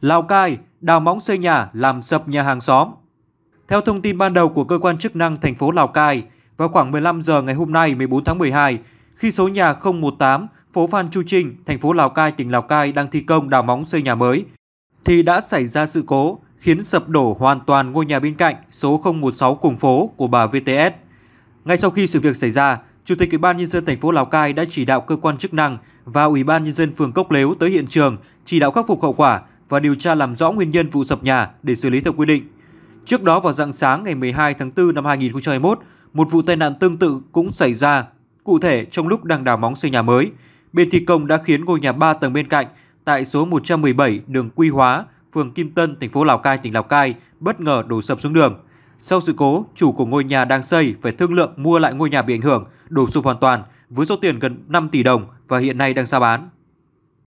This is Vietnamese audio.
Lào Cai đào móng xây nhà làm sập nhà hàng xóm. Theo thông tin ban đầu của cơ quan chức năng thành phố Lào Cai, vào khoảng 15 giờ ngày hôm nay 14 tháng 12, khi số nhà 018 phố Phan Chu Trinh, thành phố Lào Cai, tỉnh Lào Cai đang thi công đào móng xây nhà mới, thì đã xảy ra sự cố khiến sập đổ hoàn toàn ngôi nhà bên cạnh số 016 cùng phố của bà VTS. Ngay sau khi sự việc xảy ra, Chủ tịch Ủy ban nhân dân thành phố Lào Cai đã chỉ đạo cơ quan chức năng và Ủy ban nhân dân phường Cốc Lếu tới hiện trường chỉ đạo khắc phục hậu quả, và điều tra làm rõ nguyên nhân vụ sập nhà để xử lý theo quy định. Trước đó vào dạng sáng ngày 12 tháng 4 năm 2021, một vụ tai nạn tương tự cũng xảy ra. Cụ thể, trong lúc đang đào móng xây nhà mới, bên thi công đã khiến ngôi nhà 3 tầng bên cạnh tại số 117 đường Quy Hóa, phường Kim Tân, thành phố Lào Cai, tỉnh Lào Cai bất ngờ đổ sập xuống đường. Sau sự cố, chủ của ngôi nhà đang xây phải thương lượng mua lại ngôi nhà bị ảnh hưởng, đổ sụp hoàn toàn với số tiền gần 5 tỷ đồng và hiện nay đang ra bán.